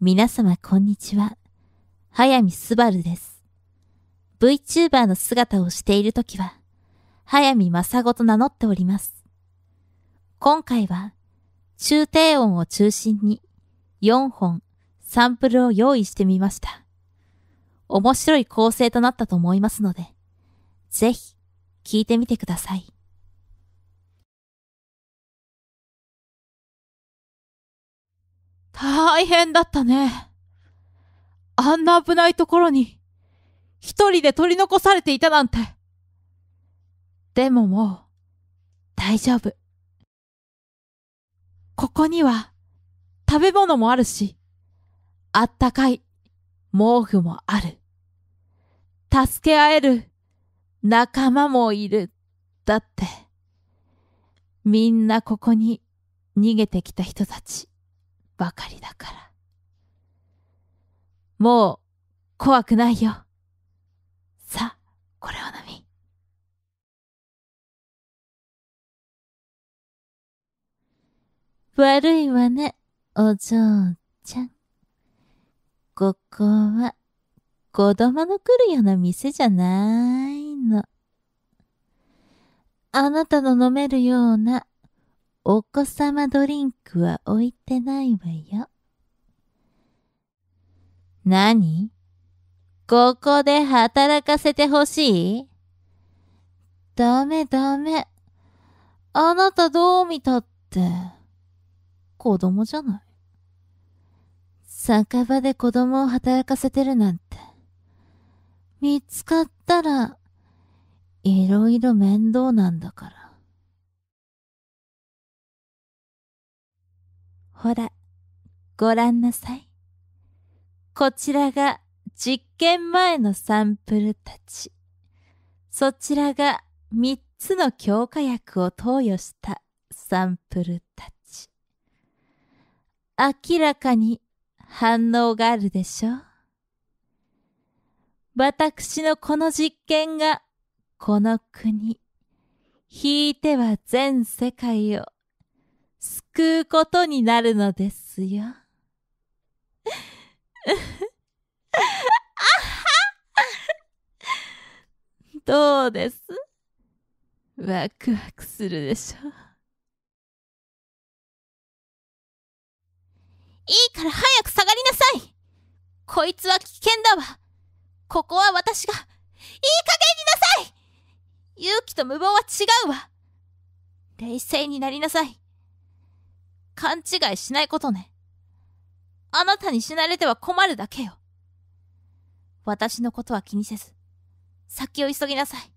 皆様こんにちは。早見すばるです。VTuber の姿をしているときは、早見さ子と名乗っております。今回は、中低音を中心に4本サンプルを用意してみました。面白い構成となったと思いますので、ぜひ聞いてみてください。大変だったね。あんな危ないところに、一人で取り残されていたなんて。でももう、大丈夫。ここには、食べ物もあるし、あったかい毛布もある。助け合える仲間もいる。だって、みんなここに逃げてきた人たち。ばかりだから。もう怖くないよ。さあ、これを飲み。悪いわね、お嬢ちゃん。ここは子供の来るような店じゃないの。あなたの飲めるようなお子様ドリンクは置いてないわよ。何ここで働かせてほしいダメダメ。あなたどう見たって、子供じゃない。酒場で子供を働かせてるなんて、見つかったら、いろいろ面倒なんだから。ほら、ごらんなさい。こちらが実験前のサンプルたち。そちらが3つの強化薬を投与したサンプルたち。明らかに反応があるでしょう。私のこの実験がこの国、ひいては全世界を救うことになるのですよ。どうですワクワクするでしょ。いいから早く下がりなさいこいつは危険だわここは私が、いい加減になさい勇気と無謀は違うわ冷静になりなさい勘違いしないことね。あなたに死なれては困るだけよ。私のことは気にせず、先を急ぎなさい。